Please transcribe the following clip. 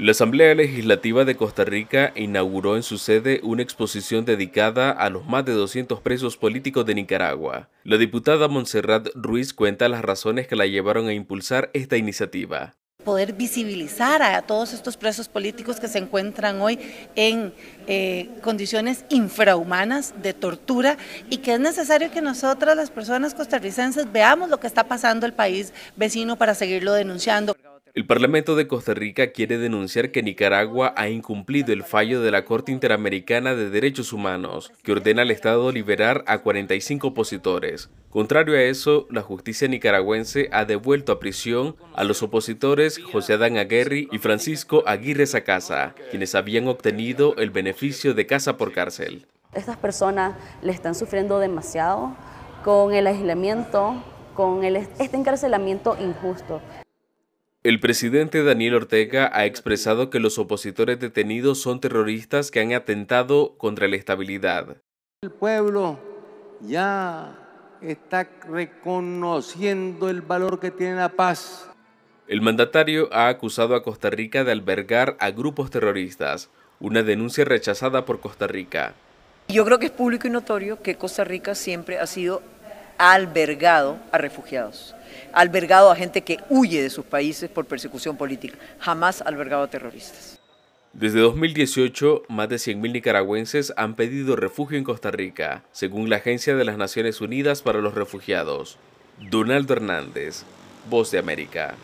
La Asamblea Legislativa de Costa Rica inauguró en su sede una exposición dedicada a los más de 200 presos políticos de Nicaragua. La diputada Montserrat Ruiz cuenta las razones que la llevaron a impulsar esta iniciativa. Poder visibilizar a todos estos presos políticos que se encuentran hoy en eh, condiciones infrahumanas de tortura y que es necesario que nosotras, las personas costarricenses, veamos lo que está pasando el país vecino para seguirlo denunciando. El Parlamento de Costa Rica quiere denunciar que Nicaragua ha incumplido el fallo de la Corte Interamericana de Derechos Humanos, que ordena al Estado liberar a 45 opositores. Contrario a eso, la justicia nicaragüense ha devuelto a prisión a los opositores José Adán Aguirre y Francisco Aguirre Sacasa, quienes habían obtenido el beneficio de casa por cárcel. Estas personas le están sufriendo demasiado con el aislamiento, con este encarcelamiento injusto. El presidente Daniel Ortega ha expresado que los opositores detenidos son terroristas que han atentado contra la estabilidad. El pueblo ya está reconociendo el valor que tiene la paz. El mandatario ha acusado a Costa Rica de albergar a grupos terroristas, una denuncia rechazada por Costa Rica. Yo creo que es público y notorio que Costa Rica siempre ha sido ha albergado a refugiados, ha albergado a gente que huye de sus países por persecución política, jamás ha albergado a terroristas. Desde 2018, más de 100.000 nicaragüenses han pedido refugio en Costa Rica, según la Agencia de las Naciones Unidas para los Refugiados. Donaldo Hernández, Voz de América.